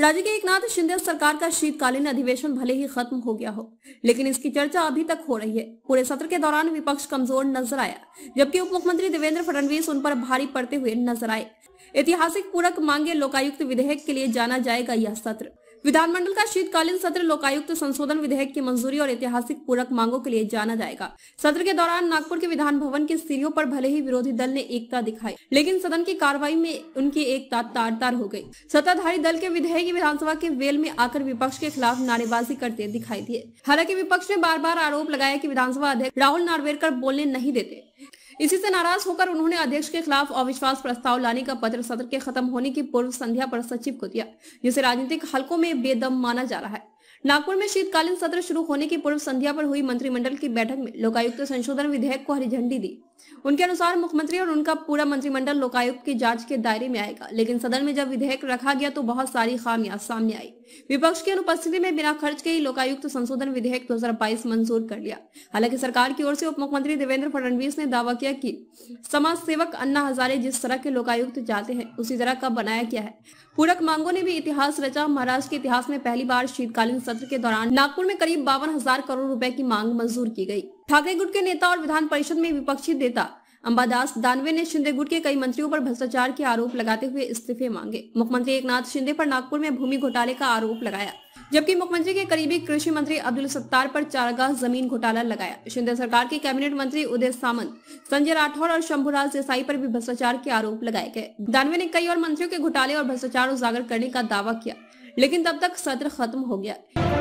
राज्य के एकनाथ शिंदे सरकार का शीतकालीन अधिवेशन भले ही खत्म हो गया हो लेकिन इसकी चर्चा अभी तक हो रही है पूरे सत्र के दौरान विपक्ष कमजोर नजर आया जबकि उप मुख्यमंत्री देवेंद्र फडणवीस उन पर भारी पड़ते हुए नजर आए ऐतिहासिक पूरक मांगे लोकायुक्त विधेयक के लिए जाना जाएगा यह सत्र विधानमंडल का शीतकालीन सत्र लोकायुक्त संशोधन विधेयक की मंजूरी और ऐतिहासिक पूरक मांगों के लिए जाना जाएगा सत्र के दौरान नागपुर के विधान भवन के सीढ़ियों पर भले ही विरोधी दल ने एकता दिखाई लेकिन सदन की कार्रवाई में उनकी एकता तार तार हो गई सत्ताधारी दल के विधेयक विधानसभा के वेल में आकर विपक्ष के खिलाफ नारेबाजी करते दिखाई दिए हालांकि विपक्ष ने बार बार आरोप लगाया की विधानसभा अध्यक्ष राहुल नार्वेकर बोलने नहीं देते इसी से नाराज होकर उन्होंने अध्यक्ष के खिलाफ अविश्वास प्रस्ताव लाने का पत्र सत्र के खत्म होने की पूर्व संध्या पर सचिव को दिया जिसे राजनीतिक हलकों में बेदम माना जा रहा है नागपुर में शीतकालीन सत्र शुरू होने की पूर्व संध्या पर हुई मंत्रिमंडल की बैठक में लोकायुक्त संशोधन विधेयक को हरी झंडी दी उनके अनुसार मुख्यमंत्री और उनका पूरा मंत्रिमंडल लोकायुक्त की जांच के दायरे में आएगा लेकिन सदन में जब विधेयक रखा गया तो बहुत सारी खामियां सामने आई विपक्ष की अनुपस्थिति में बिना खर्च के ही लोकायुक्त संशोधन विधेयक 2022 मंजूर कर लिया हालांकि सरकार की ओर से उप मुख्यमंत्री देवेंद्र फडणवीस ने दावा किया कि समाज सेवक अन्ना हजारे जिस तरह के लोकायुक्त चाहते हैं उसी तरह का बनाया गया है पूरक मांगों ने भी इतिहास रचा महाराष्ट्र के इतिहास में पहली बार शीतकालीन सत्र के दौरान नागपुर में करीब बावन हजार करोड़ रूपए की मांग मंजूर की गयी ठाकरे गुट के नेता और विधान परिषद में विपक्षी नेता अंबादास दानवे ने शिंदे गुट के कई मंत्रियों पर भ्रष्टाचार के आरोप लगाते हुए इस्तीफे मांगे मुख्यमंत्री एकनाथ शिंदे पर नागपुर में भूमि घोटाले का आरोप लगाया जबकि मुख्यमंत्री के करीबी कृषि मंत्री अब्दुल सत्तार पर चारगाह जमीन घोटाला लगाया शिंदे सरकार के कैबिनेट मंत्री उदय सामंत संजय राठौर और शंभुराज देसाई पर भी भ्रष्टाचार के आरोप लगाए गए दानवे ने कई और मंत्रियों के घोटाले और भ्रष्टाचार उजागर करने का दावा किया लेकिन तब तक सत्र खत्म हो गया